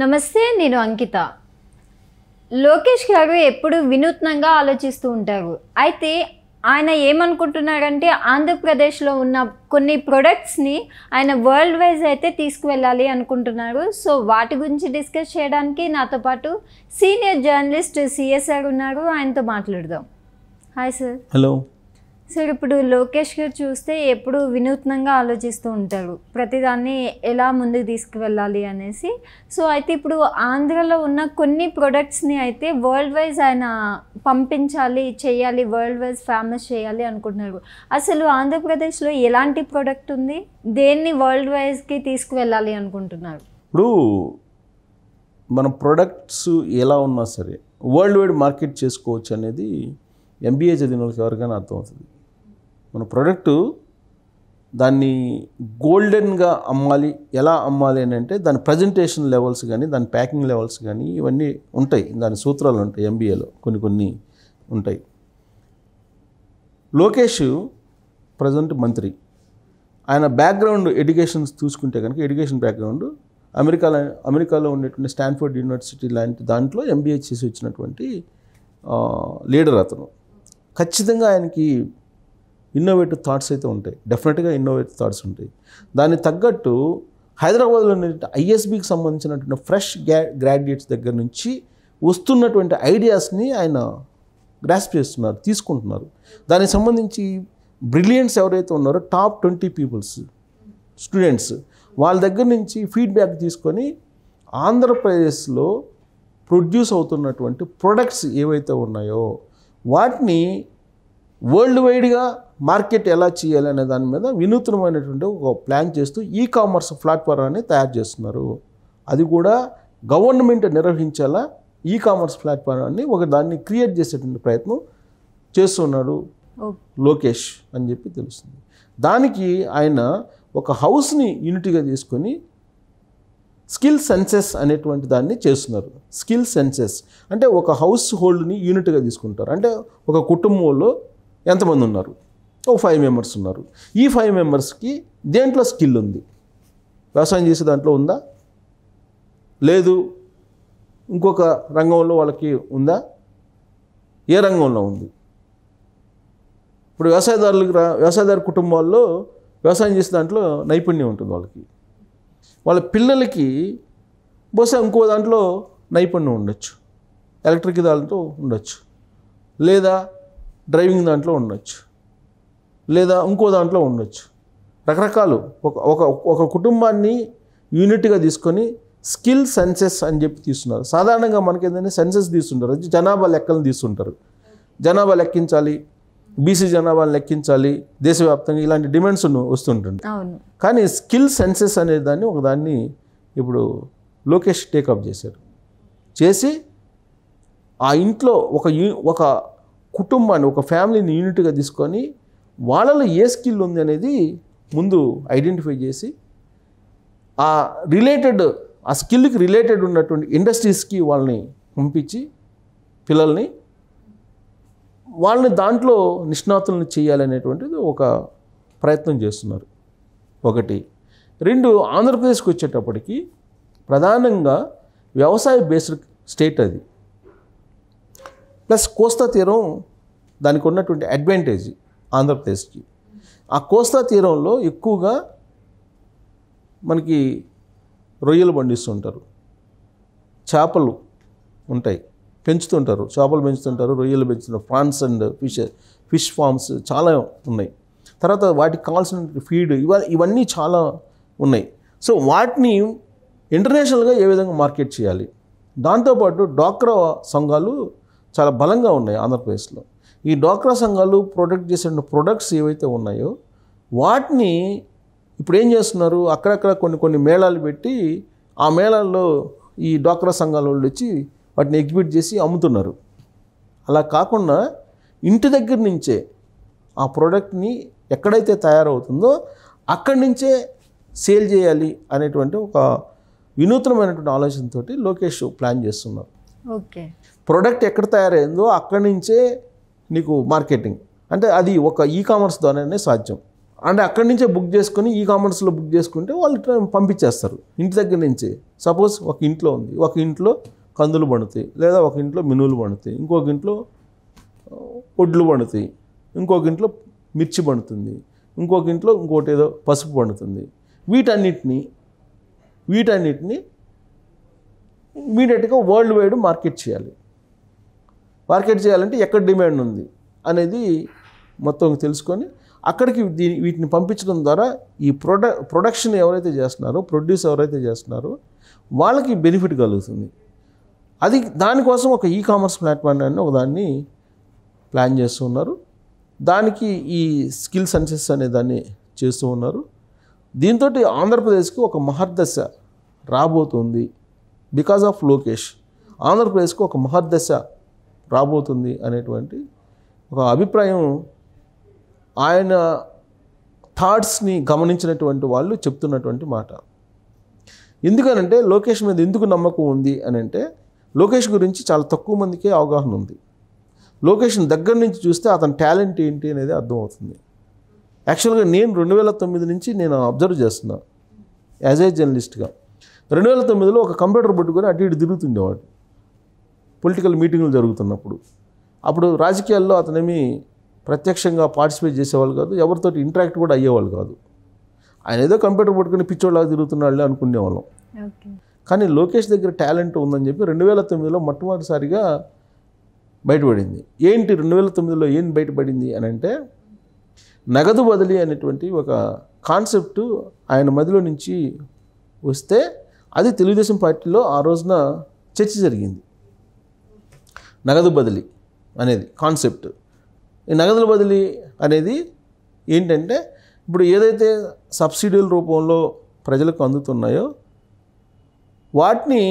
నమస్తే నేను అంకిత లోకేష్ గారు ఎప్పుడు వినూత్నంగా ఆలోచిస్తూ ఉంటారు అయితే ఆయన ఏమనుకుంటున్నారంటే ఆంధ్రప్రదేశ్లో ఉన్న కొన్ని ప్రొడక్ట్స్ని ఆయన వరల్డ్ వైజ్ అయితే తీసుకువెళ్ళాలి అనుకుంటున్నారు సో వాటి గురించి డిస్కస్ చేయడానికి నాతో పాటు సీనియర్ జర్నలిస్ట్ సిఎస్ఆర్ ఉన్నారు ఆయనతో మాట్లాడదాం హాయ్ సార్ హలో సో ఇప్పుడు లోకేష్ గారు చూస్తే ఎప్పుడు వినూత్నంగా ఆలోచిస్తూ ఉంటాడు ప్రతిదాన్ని ఎలా ముందుకు తీసుకువెళ్ళాలి అనేసి సో అయితే ఇప్పుడు ఆంధ్రలో ఉన్న కొన్ని ప్రొడక్ట్స్ని అయితే వరల్డ్ వైజ్ ఆయన పంపించాలి చేయాలి వరల్డ్ వైజ్ ఫేమస్ చేయాలి అనుకుంటున్నాడు అసలు ఆంధ్రప్రదేశ్లో ఎలాంటి ప్రోడక్ట్ ఉంది దేన్ని వరల్డ్ వైజ్కి తీసుకువెళ్ళాలి అనుకుంటున్నారు ఇప్పుడు మన ప్రొడక్ట్స్ ఎలా ఉన్నా సరే వరల్డ్ వైడ్ మార్కెట్ చేసుకోవచ్చు అనేది ఎంబీఏ చదివిన వాళ్ళకి ఎవరికైనా అర్థమవుతుంది మన ప్రోడక్టు దాన్ని గోల్డెన్గా అమ్మాలి ఎలా అమ్మాలి అని అంటే దాని ప్రజెంటేషన్ లెవెల్స్ కానీ దాని ప్యాకింగ్ లెవెల్స్ కానీ ఇవన్నీ ఉంటాయి దాని సూత్రాలు ఉంటాయి ఎంబీఏలో కొన్ని కొన్ని ఉంటాయి లోకేష్ ప్రజెంట్ మంత్రి ఆయన బ్యాక్గ్రౌండ్ ఎడ్యుకేషన్స్ చూసుకుంటే కనుక ఎడ్యుకేషన్ బ్యాక్గ్రౌండ్ అమెరికాలో అమెరికాలో ఉండేటువంటి స్టాన్ఫోర్డ్ యూనివర్సిటీ లాంటి దాంట్లో ఎంబీఏ చేసి వచ్చినటువంటి లీడర్ అతను ఖచ్చితంగా ఆయనకి ఇన్నోవేటివ్ థాట్స్ అయితే ఉంటాయి డెఫినెట్గా ఇన్నోవేటివ్ థాట్స్ ఉంటాయి దానికి తగ్గట్టు హైదరాబాద్లో ఐఎస్బికి సంబంధించినటువంటి ఫ్రెష్ గ్రాడ్యుయేట్స్ దగ్గర నుంచి వస్తున్నటువంటి ఐడియాస్ని ఆయన గ్రాస్ప్ చేస్తున్నారు తీసుకుంటున్నారు దానికి సంబంధించి బ్రిలియంట్స్ ఎవరైతే ఉన్నారో టాప్ ట్వంటీ పీపుల్స్ స్టూడెంట్స్ వాళ్ళ దగ్గర నుంచి ఫీడ్బ్యాక్ తీసుకొని ఆంధ్రప్రదేశ్లో ప్రొడ్యూస్ అవుతున్నటువంటి ప్రొడక్ట్స్ ఏవైతే ఉన్నాయో వాటిని వరల్డ్ వైడ్గా మార్కెట్ ఎలా చేయాలనే దాని మీద వినూత్నమైనటువంటి ఒక ప్లాన్ చేస్తూ ఈ కామర్స్ ప్లాట్ఫారాన్ని తయారు చేస్తున్నారు అది కూడా గవర్నమెంట్ నిర్వహించేలా ఈ కామర్స్ ప్లాట్ఫారాన్ని ఒక దాన్ని క్రియేట్ చేసేటువంటి ప్రయత్నం చేస్తున్నాడు లోకేష్ అని చెప్పి తెలుస్తుంది దానికి ఆయన ఒక హౌస్ని యూనిట్గా తీసుకొని స్కిల్ సెన్సెస్ అనేటువంటి దాన్ని చేస్తున్నారు స్కిల్ సెన్సెస్ అంటే ఒక హౌస్ హోల్డ్ని యూనిట్గా తీసుకుంటారు అంటే ఒక కుటుంబంలో ఎంతమంది ఉన్నారు ఒక ఫైవ్ మెంబర్స్ ఉన్నారు ఈ ఫైవ్ మెంబర్స్కి దేంట్లో స్కిల్ ఉంది వ్యవసాయం చేసే దాంట్లో ఉందా లేదు ఇంకొక రంగంలో వాళ్ళకి ఉందా ఏ రంగంలో ఉంది ఇప్పుడు వ్యవసాయదారులకు వ్యవసాయదారు కుటుంబాల్లో వ్యవసాయం చేసే దాంట్లో నైపుణ్యం ఉంటుంది వాళ్ళకి వాళ్ళ పిల్లలకి బహుశా ఇంకో దాంట్లో నైపుణ్యం ఉండొచ్చు ఎలక్ట్రిక్ దాంట్లో ఉండొచ్చు లేదా డ్రైవింగ్ దాంట్లో ఉండొచ్చు లేదా ఇంకో దాంట్లో ఉండొచ్చు రకరకాలు ఒక ఒక ఒక కుటుంబాన్ని యూనిట్గా తీసుకొని స్కిల్ సెన్సెస్ అని చెప్పి తీస్తున్నారు సాధారణంగా మనకి ఏంటంటే సెన్సెస్ తీస్తుంటారు జనాభా లెక్కలను తీస్తుంటారు జనాభా లెక్కించాలి బీసీ జనాభాను లెక్కించాలి దేశవ్యాప్తంగా ఇలాంటి డిమాండ్స్ వస్తుంటుంది కానీ స్కిల్ సెన్సెస్ అనే దాన్ని ఒక దాన్ని ఇప్పుడు లోకేష్ టేకప్ చేశారు చేసి ఆ ఇంట్లో ఒక ఒక కుటుంబాన్ని ఒక ఫ్యామిలీని యూనిట్గా తీసుకొని వాళ్ళలో ఏ స్కిల్ ఉంది అనేది ముందు ఐడెంటిఫై చేసి ఆ రిలేటెడ్ ఆ స్కిల్కి రిలేటెడ్ ఉన్నటువంటి ఇండస్ట్రీస్కి వాళ్ళని పంపించి పిల్లల్ని వాళ్ళని దాంట్లో నిష్ణాతులను చేయాలనేటువంటిది ఒక ప్రయత్నం చేస్తున్నారు ఒకటి రెండు ఆంధ్రప్రదేశ్కి వచ్చేటప్పటికి ప్రధానంగా వ్యవసాయ బేస్డ్ స్టేట్ అది ప్లస్ కోస్తా తీరం దానికి ఉన్నటువంటి అడ్వాంటేజ్ ఆంధ్రప్రదేశ్కి ఆ కోస్తా తీరంలో ఎక్కువగా మనకి రొయ్యలు పండిస్తుంటారు చేపలు ఉంటాయి పెంచుతుంటారు చేపలు పెంచుతుంటారు రొయ్యలు పెంచుతుంటారు prawns and fish fish farms చాలా ఉన్నాయి తర్వాత వాటికి కావాల్సిన ఫీడ్ ఇవ ఇవన్నీ చాలా ఉన్నాయి సో వాటిని ఇంటర్నేషనల్గా ఏ విధంగా మార్కెట్ చేయాలి దాంతోపాటు డ్వాక్రా సంఘాలు చాలా బలంగా ఉన్నాయి ఆంధ్రప్రదేశ్లో ఈ డోక్రా సంఘాలు ప్రొడక్ట్ చేసిన ప్రొడక్ట్స్ ఏవైతే ఉన్నాయో వాటిని ఇప్పుడు ఏం చేస్తున్నారు అక్కడక్కడ కొన్ని కొన్ని మేళాలు పెట్టి ఆ మేళాల్లో ఈ డ్వాక్రా సంఘాల వాళ్ళు వచ్చి వాటిని ఎగ్జిబిట్ చేసి అమ్ముతున్నారు అలా కాకుండా ఇంటి దగ్గర నుంచే ఆ ప్రోడక్ట్ని ఎక్కడైతే తయారవుతుందో అక్కడి నుంచే సేల్ చేయాలి అనేటువంటి ఒక వినూత్నమైనటువంటి ఆలోచనతో లోకేష్ ప్లాన్ చేస్తున్నారు ఓకే ప్రోడక్ట్ ఎక్కడ తయారైందో అక్కడి నుంచే నీకు మార్కెటింగ్ అంటే అది ఒక ఈ కామర్స్ ద్వారానే సాధ్యం అంటే అక్కడి నుంచే బుక్ చేసుకుని ఈ కామర్స్లో బుక్ చేసుకుంటే వాళ్ళు పంపించేస్తారు ఇంటి దగ్గర నుంచి సపోజ్ ఒక ఇంట్లో ఉంది ఒక ఇంట్లో కందులు పండుతాయి లేదా ఒక ఇంట్లో మినువులు పండుతాయి ఇంకొక ఇంట్లో ఒడ్లు పండుతాయి ఇంకొక ఇంట్లో మిర్చి పండుతుంది ఇంకొక ఇంట్లో ఇంకోటి ఏదో పసుపు పండుతుంది వీటన్నిటిని వీటన్నిటిని ఇమీడియట్గా వరల్డ్ వైడ్ మార్కెట్ చేయాలి మార్కెట్ చేయాలంటే ఎక్కడ డిమాండ్ ఉంది అనేది మొత్తం తెలుసుకొని అక్కడికి దీని వీటిని పంపించడం ద్వారా ఈ ప్రొడ ప్రొడక్షన్ ఎవరైతే చేస్తున్నారో ప్రొడ్యూస్ ఎవరైతే చేస్తున్నారో వాళ్ళకి బెనిఫిట్ కలుగుతుంది అది దానికోసం ఒక ఈ కామర్స్ ప్లాట్ఫామ్ అని ఒక దాన్ని ప్లాన్ చేస్తూ ఉన్నారు దానికి ఈ స్కిల్ సన్సెస్ అనే దాన్ని చేస్తూ ఉన్నారు దీంతో ఆంధ్రప్రదేశ్కి ఒక మహర్దశ రాబోతుంది బికాజ్ ఆఫ్ లోకేష్ ఆంధ్రప్రదేశ్కి ఒక మహర్దశ రాబోతుంది అనేటువంటి ఒక అభిప్రాయం ఆయన థాట్స్ని గమనించినటువంటి వాళ్ళు చెప్తున్నటువంటి మాట ఎందుకనంటే లోకేష్ మీద ఎందుకు నమ్మకం ఉంది అని అంటే లోకేష్ గురించి చాలా తక్కువ మందికే అవగాహన ఉంది లోకేష్ని దగ్గర నుంచి చూస్తే అతని టాలెంట్ ఏంటి అనేది అర్థమవుతుంది యాక్చువల్గా నేను రెండు వేల తొమ్మిది నుంచి నేను అబ్జర్వ్ చేస్తున్నా యాజ్ ఏ జర్నలిస్ట్గా రెండు వేల తొమ్మిదిలో ఒక కంప్యూటర్ పట్టుకొని అటు ఇటు తిరుగుతుండేవాడు పొలిటికల్ మీటింగులు జరుగుతున్నప్పుడు అప్పుడు రాజకీయాల్లో అతనేమి ప్రత్యక్షంగా పార్టిసిపేట్ చేసేవాళ్ళు కాదు ఎవరితోటి ఇంటరాక్ట్ కూడా అయ్యేవాళ్ళు కాదు ఆయన ఏదో కంప్యూటర్ పట్టుకుని పిచ్చోళ్ళగా తిరుగుతున్నాళ్ళే అనుకునేవాళ్ళం కానీ లోకేష్ దగ్గర టాలెంట్ ఉందని చెప్పి రెండు వేల తొమ్మిదిలో మొట్టమొదటిసారిగా బయటపడింది ఏంటి రెండు వేల తొమ్మిదిలో ఏం బయటపడింది అని అంటే నగదు బదిలీ అనేటువంటి ఒక కాన్సెప్ట్ ఆయన మదిలో నుంచి వస్తే అది తెలుగుదేశం పార్టీలో ఆ రోజున చర్చ జరిగింది నగదు బదిలీ అనేది కాన్సెప్ట్ ఈ నగదు బదిలీ అనేది ఏంటంటే ఇప్పుడు ఏదైతే సబ్సిడీల రూపంలో ప్రజలకు అందుతున్నాయో వాటిని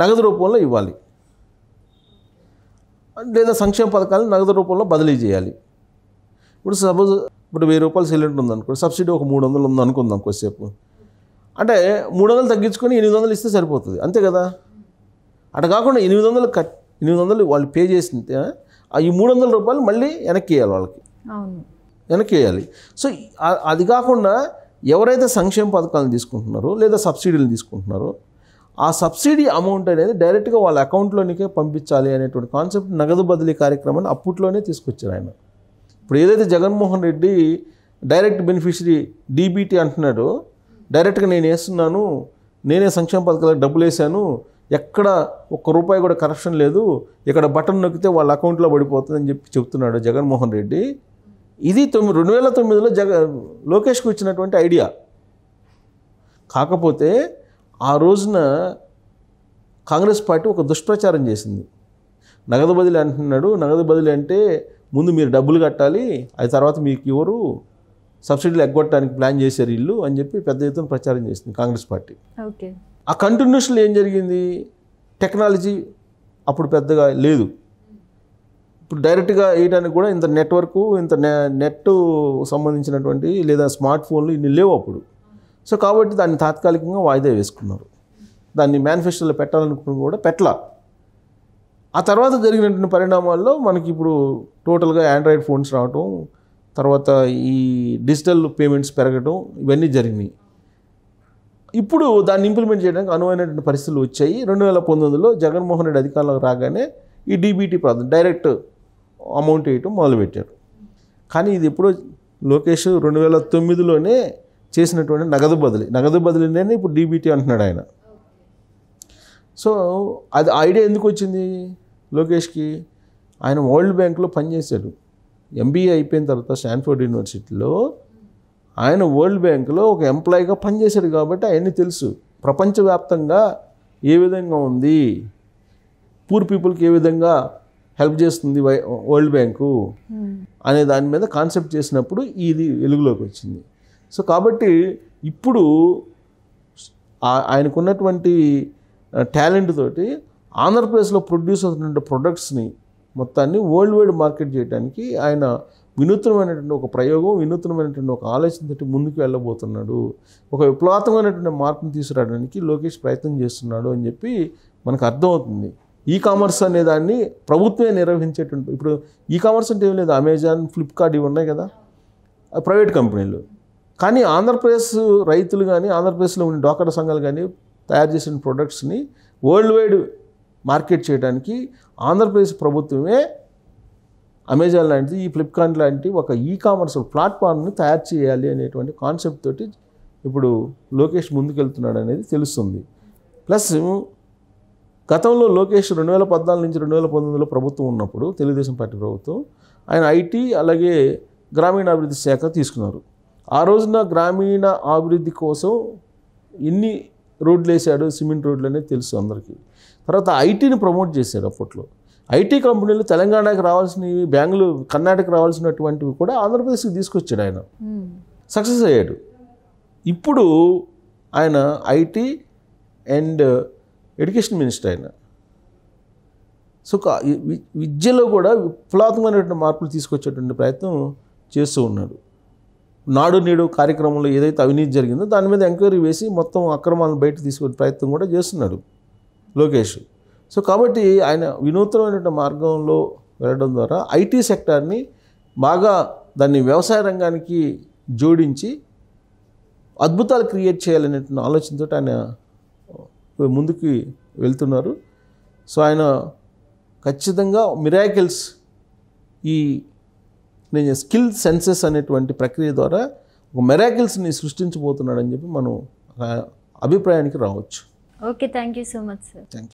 నగదు రూపంలో ఇవ్వాలి లేదా సంక్షేమ పథకాలను నగదు రూపంలో బదిలీ చేయాలి ఇప్పుడు సపోజ్ ఇప్పుడు వెయ్యి రూపాయలు సిలిండర్ ఉందనుకోండి సబ్సిడీ ఒక మూడు వందలు ఉందనుకుందాం కొద్దిసేపు అంటే మూడు వందలు తగ్గించుకొని ఎనిమిది వందలు ఇస్తే సరిపోతుంది అంతే కదా అటు కాకుండా ఎనిమిది వందలు కట్ ఎనిమిది వందలు వాళ్ళు పే చేసిన ఈ మూడు వందల రూపాయలు మళ్ళీ వెనక్కి వేయాలి వాళ్ళకి వెనక్కి వేయాలి సో అది కాకుండా ఎవరైతే సంక్షేమ పథకాలను తీసుకుంటున్నారో లేదా సబ్సిడీలు తీసుకుంటున్నారో ఆ సబ్సిడీ అమౌంట్ అనేది డైరెక్ట్గా వాళ్ళ అకౌంట్లోనికే పంపించాలి అనేటువంటి కాన్సెప్ట్ నగదు బదిలీ కార్యక్రమాన్ని అప్పట్లోనే తీసుకొచ్చారు ఆయన ఇప్పుడు ఏదైతే Jaganmohan Reddy direct beneficiary DBT అంటున్నాడో డైరెక్ట్గా నేను వేస్తున్నాను నేనే సంక్షేమ పథకాలకు డబ్బులు వేశాను ఎక్కడ ఒక్క రూపాయి కూడా కరప్షన్ లేదు ఇక్కడ బటన్ నొక్కితే వాళ్ళ అకౌంట్లో పడిపోతుందని చెప్పి చెప్తున్నాడు జగన్మోహన్ రెడ్డి ఇది తొమ్మిది రెండు వేల తొమ్మిదిలో జగ లోకేష్కి వచ్చినటువంటి ఐడియా కాకపోతే ఆ రోజున కాంగ్రెస్ పార్టీ ఒక దుష్ప్రచారం చేసింది నగదు బదిలీ అంటున్నాడు నగదు బదిలీ అంటే ముందు మీరు డబ్బులు కట్టాలి అది తర్వాత మీకు ఎవరు సబ్సిడీలు ఎగ్గొట్టడానికి ప్లాన్ చేశారు ఇల్లు అని చెప్పి పెద్ద ఎత్తున ప్రచారం చేసింది కాంగ్రెస్ పార్టీ ఓకే ఆ కంటిన్యూషన్లో ఏం జరిగింది టెక్నాలజీ అప్పుడు పెద్దగా లేదు ఇప్పుడు డైరెక్ట్గా వేయడానికి కూడా ఇంత నెట్వర్క్ ఇంత నెట్ సంబంధించినటువంటి లేదా స్మార్ట్ ఫోన్లు ఇన్ని లేవు అప్పుడు సో కాబట్టి దాన్ని తాత్కాలికంగా వాయిదా వేసుకున్నారు దాన్ని మేనిఫెస్టోలో పెట్టాలనుకుని కూడా పెట్టలా ఆ తర్వాత జరిగినటువంటి పరిణామాల్లో మనకి ఇప్పుడు టోటల్గా ఆండ్రాయిడ్ ఫోన్స్ రావటం తర్వాత ఈ డిజిటల్ పేమెంట్స్ పెరగటం ఇవన్నీ జరిగినాయి ఇప్పుడు దాన్ని ఇంప్లిమెంట్ చేయడానికి అనువైనటువంటి పరిస్థితులు వచ్చాయి రెండు వేల పంతొమ్మిదిలో జగన్మోహన్ రెడ్డి అధికారంలోకి రాగానే ఈ డీబీటీ ప్రాంతం డైరెక్ట్ అమౌంట్ వేయటం మొదలుపెట్టారు కానీ ఇది ఎప్పుడో లోకేష్ రెండు వేల తొమ్మిదిలోనే చేసినటువంటి నగదు బదిలీ నగదు బదిలీనే ఇప్పుడు డీబీటీ అంటున్నాడు ఆయన సో అది ఐడియా ఎందుకు వచ్చింది లోకేష్కి ఆయన వరల్డ్ బ్యాంక్లో పనిచేశాడు ఎంబీఏ అయిపోయిన తర్వాత స్టాన్ఫోర్డ్ యూనివర్సిటీలో ఆయన వరల్డ్ బ్యాంకులో ఒక ఎంప్లాయీగా పనిచేశాడు కాబట్టి ఆయన్ని తెలుసు ప్రపంచవ్యాప్తంగా ఏ విధంగా ఉంది పూర్ పీపుల్కి ఏ విధంగా హెల్ప్ చేస్తుంది వరల్డ్ బ్యాంకు అనే దాని మీద కాన్సెప్ట్ చేసినప్పుడు ఇది వెలుగులోకి వచ్చింది సో కాబట్టి ఇప్పుడు ఆయనకున్నటువంటి టాలెంట్ తోటి ఆంధ్రప్రదేశ్లో ప్రొడ్యూస్ అవుతున్న ప్రొడక్ట్స్ని మొత్తాన్ని వరల్డ్ వైడ్ మార్కెట్ చేయడానికి ఆయన వినూత్నమైనటువంటి ఒక ప్రయోగం వినూత్నమైనటువంటి ఒక ఆలోచన తోటి ముందుకు వెళ్ళబోతున్నాడు ఒక విప్లవాత్మకమైనటువంటి మార్పును తీసుకురావడానికి లోకేష్ ప్రయత్నం చేస్తున్నాడు అని చెప్పి మనకు అర్థమవుతుంది ఈ కామర్స్ అనే దాన్ని ప్రభుత్వమే నిర్వహించేటువంటి ఇప్పుడు ఈ కామర్స్ అంటే ఏం లేదు అమెజాన్ ఫ్లిప్కార్ట్ ఇవి ఉన్నాయి కదా ప్రైవేట్ కంపెనీలు కానీ ఆంధ్రప్రదేశ్ రైతులు కానీ ఆంధ్రప్రదేశ్లో ఉన్న డాక్టర్ సంఘాలు కానీ తయారు చేసిన ప్రొడక్ట్స్ని వరల్డ్ వైడ్ మార్కెట్ చేయడానికి ఆంధ్రప్రదేశ్ ప్రభుత్వమే అమెజాన్ లాంటిది ఈ ఫ్లిప్కార్ట్ లాంటి ఒక ఈ కామర్స్ ప్లాట్ఫామ్ని తయారు చేయాలి అనేటువంటి కాన్సెప్ట్ తోటి ఇప్పుడు లోకేష్ ముందుకెళ్తున్నాడు అనేది తెలుస్తుంది ప్లస్ గతంలో లోకేష్ రెండు వేల పద్నాలుగు నుంచి రెండు వేల పంతొమ్మిదిలో ప్రభుత్వం ఉన్నప్పుడు తెలుగుదేశం పార్టీ ప్రభుత్వం ఆయన ఐటీ అలాగే గ్రామీణాభివృద్ధి శాఖ తీసుకున్నారు ఆ రోజున గ్రామీణ అభివృద్ధి కోసం ఎన్ని రోడ్లు వేసాడు సిమెంట్ రోడ్లు అనేది తెలుసు అందరికీ తర్వాత ఐటీని ప్రమోట్ చేశాడు అప్పట్లో ఐటీ కంపెనీలు తెలంగాణకి రావాల్సినవి బెంగళూరు కర్ణాటక రావాల్సినటువంటివి కూడా ఆంధ్రప్రదేశ్కి తీసుకొచ్చాడు ఆయన సక్సెస్ అయ్యాడు ఇప్పుడు ఆయన ఐటీ అండ్ ఎడ్యుకేషన్ మినిస్టర్ ఆయన సో విద్యలో కూడా విప్లవాత్మకమైనటువంటి మార్పులు తీసుకొచ్చేటువంటి ప్రయత్నం చేస్తూ ఉన్నాడు నాడు నేడు కార్యక్రమంలో ఏదైతే అవినీతి జరిగిందో దాని మీద ఎంక్వైరీ వేసి మొత్తం అక్రమాలను బయట తీసుకునే ప్రయత్నం కూడా చేస్తున్నాడు లోకేష్ సో కాబట్టి ఆయన వినూత్నమైనటువంటి మార్గంలో వెళ్ళడం ద్వారా ఐటీ సెక్టార్ని బాగా దాన్ని వ్యవసాయ రంగానికి జోడించి అద్భుతాలు క్రియేట్ చేయాలనే ఆలోచనతో ఆయన ముందుకి వెళ్తున్నారు సో ఆయన ఖచ్చితంగా మిరాకిల్స్ ఈ నేను స్కిల్ సెన్సెస్ అనేటువంటి ప్రక్రియ ద్వారా ఒక మెరాకిల్స్ని సృష్టించబోతున్నాడని చెప్పి మనం అభిప్రాయానికి రావచ్చు okay thank you so much sir thank